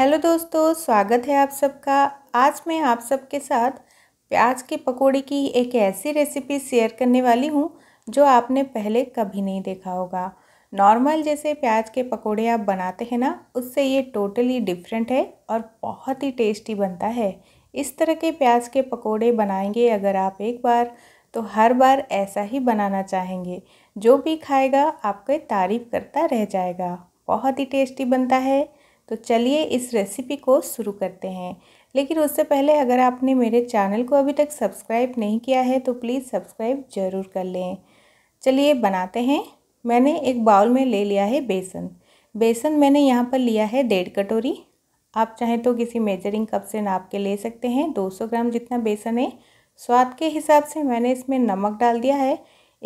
hello दोस्तों स्वागत है आप सबका आज मैं आप सबके साथ प्याज के पकोड़े की एक ऐसी रेसिपी शेयर करने वाली हूँ जो आपने पहले कभी नहीं देखा होगा नॉर्मल जैसे प्याज के पकोड़े आप बनाते हैं ना उससे ये टोटली डिफरेंट है और बहुत ही टेस्टी बनता है इस तरह के प्याज के पकोड़े बनाएंगे अगर आप एक बार तो हर बार ऐसा ही बनाना चाहेंगे जो भी खाएगा आपके तारीफ़ करता रह जाएगा बहुत ही टेस्टी बनता है तो चलिए इस रेसिपी को शुरू करते हैं लेकिन उससे पहले अगर आपने मेरे चैनल को अभी तक सब्सक्राइब नहीं किया है तो प्लीज़ सब्सक्राइब ज़रूर कर लें चलिए बनाते हैं मैंने एक बाउल में ले लिया है बेसन बेसन मैंने यहाँ पर लिया है डेढ़ कटोरी आप चाहें तो किसी मेजरिंग कप से नाप के ले सकते हैं 200 ग्राम जितना बेसन है स्वाद के हिसाब से मैंने इसमें नमक डाल दिया है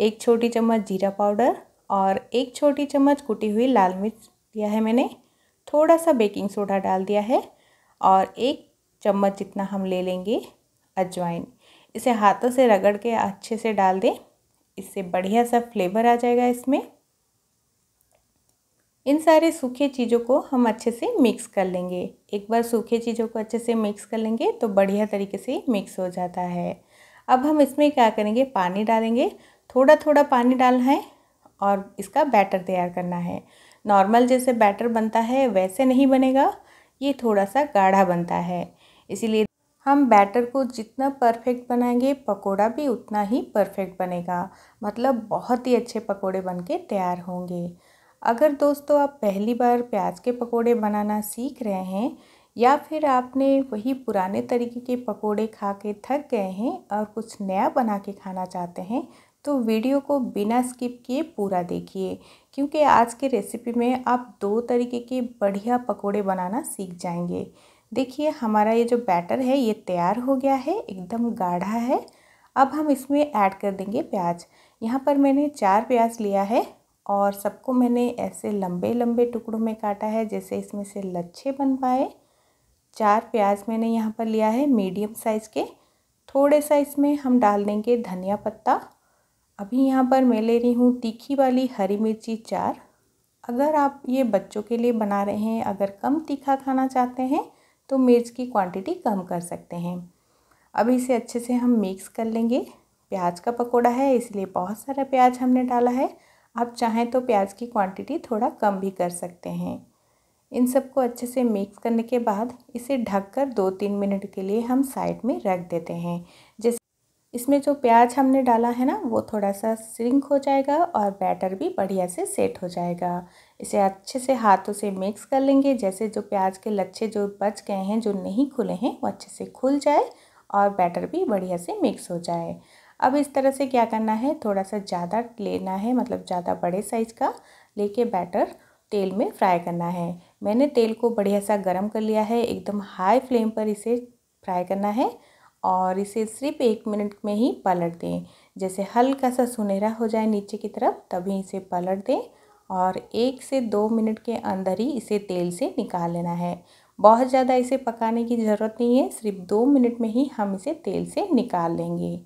एक छोटी चम्मच जीरा पाउडर और एक छोटी चम्मच कुटी हुई लाल मिर्च दिया है मैंने थोड़ा सा बेकिंग सोडा डाल दिया है और एक चम्मच जितना हम ले लेंगे अजवाइन इसे हाथों से रगड़ के अच्छे से डाल दें इससे बढ़िया सा फ्लेवर आ जाएगा इसमें इन सारे सूखे चीज़ों को हम अच्छे से मिक्स कर लेंगे एक बार सूखे चीज़ों को अच्छे से मिक्स कर लेंगे तो बढ़िया तरीके से मिक्स हो जाता है अब हम इसमें क्या करेंगे पानी डालेंगे थोड़ा थोड़ा पानी डालना है और इसका बैटर तैयार करना है नॉर्मल जैसे बैटर बनता है वैसे नहीं बनेगा ये थोड़ा सा गाढ़ा बनता है इसीलिए हम बैटर को जितना परफेक्ट बनाएंगे पकोड़ा भी उतना ही परफेक्ट बनेगा मतलब बहुत ही अच्छे पकोड़े बनके तैयार होंगे अगर दोस्तों आप पहली बार प्याज के पकोड़े बनाना सीख रहे हैं या फिर आपने वही पुराने तरीके के पकोड़े खा के थक गए हैं और कुछ नया बना के खाना चाहते हैं तो वीडियो को बिना स्किप किए पूरा देखिए क्योंकि आज के रेसिपी में आप दो तरीके के बढ़िया पकोड़े बनाना सीख जाएंगे देखिए हमारा ये जो बैटर है ये तैयार हो गया है एकदम गाढ़ा है अब हम इसमें ऐड कर देंगे प्याज यहाँ पर मैंने चार प्याज लिया है और सबको मैंने ऐसे लंबे लंबे टुकड़ों में काटा है जैसे इसमें से लच्छे बन पाए चार प्याज मैंने यहाँ पर लिया है मीडियम साइज़ के थोड़े सा इसमें हम डाल देंगे धनिया पत्ता अभी यहाँ पर मैं ले रही हूँ तीखी वाली हरी मिर्ची चार अगर आप ये बच्चों के लिए बना रहे हैं अगर कम तीखा खाना चाहते हैं तो मिर्च की क्वांटिटी कम कर सकते हैं अब इसे अच्छे से हम मिक्स कर लेंगे प्याज का पकोड़ा है इसलिए बहुत सारा प्याज हमने डाला है आप चाहें तो प्याज की क्वांटिटी थोड़ा कम भी कर सकते हैं इन सबको अच्छे से मिक्स करने के बाद इसे ढककर दो तीन मिनट के लिए हम साइड में रख देते हैं इसमें जो प्याज हमने डाला है ना वो थोड़ा सा सिंक हो जाएगा और बैटर भी बढ़िया से सेट हो जाएगा इसे अच्छे से हाथों से मिक्स कर लेंगे जैसे जो प्याज के लच्छे जो बच गए हैं जो नहीं खुले हैं वो अच्छे से खुल जाए और बैटर भी बढ़िया से मिक्स हो जाए अब इस तरह से क्या करना है थोड़ा सा ज़्यादा लेना है मतलब ज़्यादा बड़े साइज़ का लेके बैटर तेल में फ्राई करना है मैंने तेल को बढ़िया सा गर्म कर लिया है एकदम हाई फ्लेम पर इसे फ्राई करना है और इसे सिर्फ एक मिनट में ही पलट दें जैसे हल्का सा सुनहरा हो जाए नीचे की तरफ तभी इसे पलट दें और एक से दो मिनट के अंदर ही इसे तेल से निकाल लेना है बहुत ज़्यादा इसे पकाने की ज़रूरत नहीं है सिर्फ दो मिनट में ही हम इसे तेल से निकाल लेंगे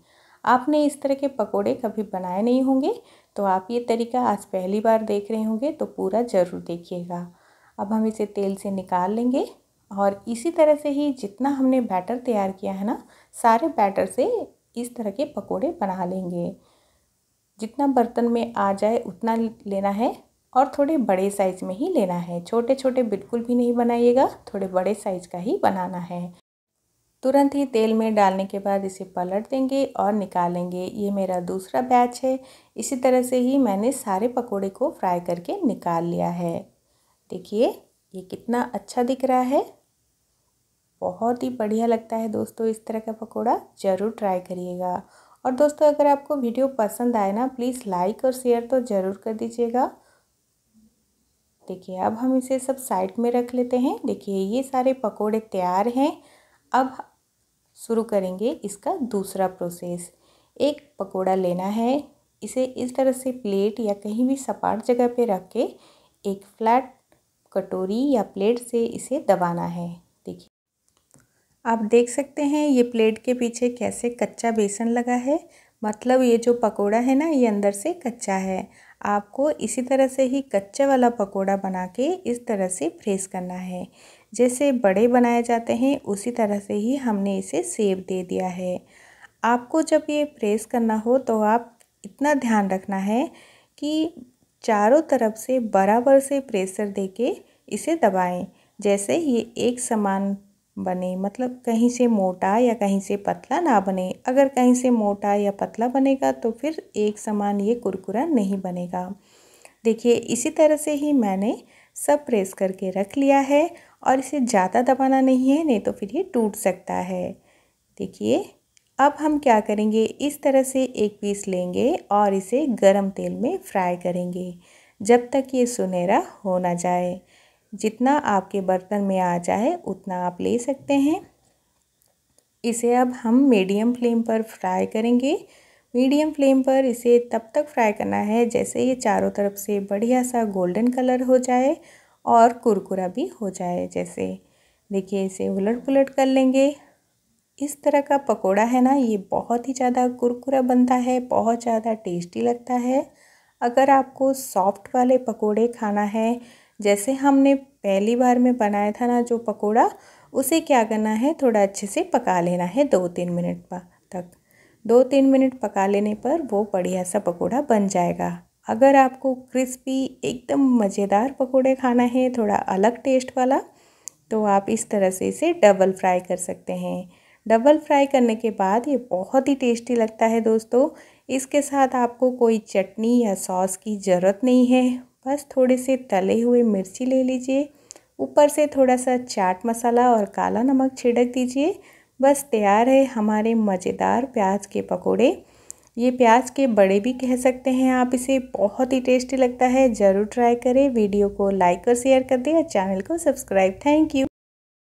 आपने इस तरह के पकोड़े कभी बनाए नहीं होंगे तो आप ये तरीका आज पहली बार देख रहे होंगे तो पूरा ज़रूर देखिएगा अब हम इसे तेल से निकाल लेंगे और इसी तरह से ही जितना हमने बैटर तैयार किया है ना सारे बैटर से इस तरह के पकोड़े बना लेंगे जितना बर्तन में आ जाए उतना लेना है और थोड़े बड़े साइज़ में ही लेना है छोटे छोटे बिल्कुल भी नहीं बनाइएगा थोड़े बड़े साइज़ का ही बनाना है तुरंत ही तेल में डालने के बाद इसे पलट देंगे और निकालेंगे ये मेरा दूसरा बैच है इसी तरह से ही मैंने सारे पकोड़े को फ्राई करके निकाल लिया है देखिए ये कितना अच्छा दिख रहा है बहुत ही बढ़िया लगता है दोस्तों इस तरह का पकौड़ा ज़रूर ट्राई करिएगा और दोस्तों अगर आपको वीडियो पसंद आए ना प्लीज़ लाइक और शेयर तो ज़रूर कर दीजिएगा देखिए अब हम इसे सब साइड में रख लेते हैं देखिए ये सारे पकोड़े तैयार हैं अब शुरू करेंगे इसका दूसरा प्रोसेस एक पकोड़ा लेना है इसे इस तरह से प्लेट या कहीं भी सपाट जगह पे रख के एक फ्लैट कटोरी या प्लेट से इसे दबाना है आप देख सकते हैं ये प्लेट के पीछे कैसे कच्चा बेसन लगा है मतलब ये जो पकोड़ा है ना ये अंदर से कच्चा है आपको इसी तरह से ही कच्चे वाला पकोड़ा बना के इस तरह से फ्रेस करना है जैसे बड़े बनाए जाते हैं उसी तरह से ही हमने इसे सेब दे दिया है आपको जब ये प्रेस करना हो तो आप इतना ध्यान रखना है कि चारों तरफ से बराबर से प्रेशर देके इसे दबाएं जैसे ये एक समान बने मतलब कहीं से मोटा या कहीं से पतला ना बने अगर कहीं से मोटा या पतला बनेगा तो फिर एक समान ये कुरकुरा नहीं बनेगा देखिए इसी तरह से ही मैंने सब प्रेस करके रख लिया है और इसे ज़्यादा दबाना नहीं है नहीं तो फिर ये टूट सकता है देखिए अब हम क्या करेंगे इस तरह से एक पीस लेंगे और इसे गरम तेल में फ्राई करेंगे जब तक ये सुनहरा हो ना जाए जितना आपके बर्तन में आ जाए उतना आप ले सकते हैं इसे अब हम मीडियम फ्लेम पर फ्राई करेंगे मीडियम फ्लेम पर इसे तब तक फ्राई करना है जैसे ये चारों तरफ से बढ़िया सा गोल्डन कलर हो जाए और कुरकुरा भी हो जाए जैसे देखिए इसे उलट पुलट कर लेंगे इस तरह का पकोड़ा है ना ये बहुत ही ज़्यादा कुरकुरा बनता है बहुत ज़्यादा टेस्टी लगता है अगर आपको सॉफ्ट वाले पकोड़े खाना है जैसे हमने पहली बार में बनाया था ना जो पकोड़ा उसे क्या करना है थोड़ा अच्छे से पका लेना है दो तीन मिनट तक दो तीन मिनट पका लेने पर वो बढ़िया सा पकोड़ा बन जाएगा अगर आपको क्रिस्पी एकदम मज़ेदार पकोड़े खाना है थोड़ा अलग टेस्ट वाला तो आप इस तरह से इसे डबल फ्राई कर सकते हैं डबल फ्राई करने के बाद ये बहुत ही टेस्टी लगता है दोस्तों इसके साथ आपको कोई चटनी या सॉस की ज़रूरत नहीं है बस थोड़े से तले हुए मिर्ची ले लीजिए ऊपर से थोड़ा सा चाट मसाला और काला नमक छिड़क दीजिए बस तैयार है हमारे मज़ेदार प्याज के पकोड़े ये प्याज के बड़े भी कह सकते हैं आप इसे बहुत ही टेस्टी लगता है ज़रूर ट्राई करें वीडियो को लाइक और शेयर कर दें और चैनल को सब्सक्राइब थैंक यू